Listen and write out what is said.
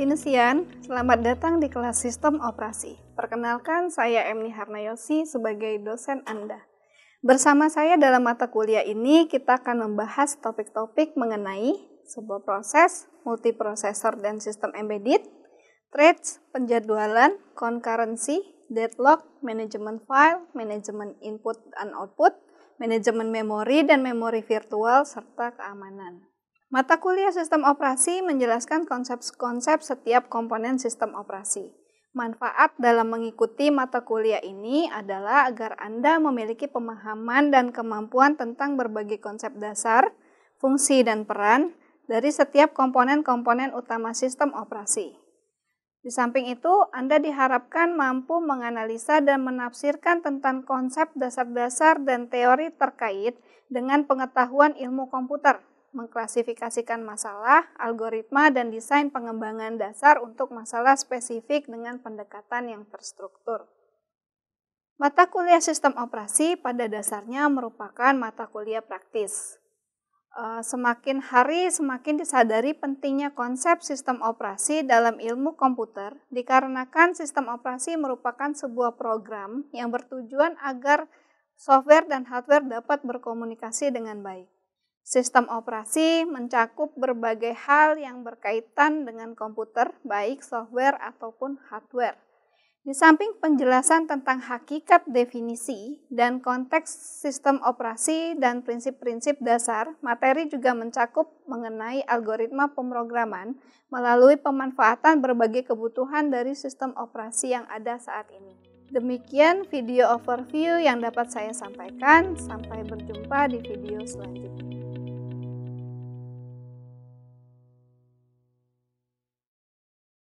Binesian, selamat datang di kelas Sistem Operasi. Perkenalkan, saya Emni Harnayosi sebagai dosen Anda. Bersama saya dalam mata kuliah ini, kita akan membahas topik-topik mengenai sebuah proses, multiprosesor dan sistem embedded, threads, penjadwalan, concurrency, deadlock, manajemen file, manajemen input dan output, manajemen memori dan memori virtual, serta keamanan. Mata kuliah sistem operasi menjelaskan konsep-konsep setiap komponen sistem operasi. Manfaat dalam mengikuti mata kuliah ini adalah agar Anda memiliki pemahaman dan kemampuan tentang berbagai konsep dasar, fungsi, dan peran dari setiap komponen-komponen utama sistem operasi. Di samping itu, Anda diharapkan mampu menganalisa dan menafsirkan tentang konsep dasar-dasar dan teori terkait dengan pengetahuan ilmu komputer mengklasifikasikan masalah, algoritma, dan desain pengembangan dasar untuk masalah spesifik dengan pendekatan yang terstruktur. Mata kuliah sistem operasi pada dasarnya merupakan mata kuliah praktis. E, semakin hari semakin disadari pentingnya konsep sistem operasi dalam ilmu komputer, dikarenakan sistem operasi merupakan sebuah program yang bertujuan agar software dan hardware dapat berkomunikasi dengan baik. Sistem operasi mencakup berbagai hal yang berkaitan dengan komputer, baik software ataupun hardware. Di samping penjelasan tentang hakikat definisi dan konteks sistem operasi dan prinsip-prinsip dasar, materi juga mencakup mengenai algoritma pemrograman melalui pemanfaatan berbagai kebutuhan dari sistem operasi yang ada saat ini. Demikian video overview yang dapat saya sampaikan. Sampai berjumpa di video selanjutnya.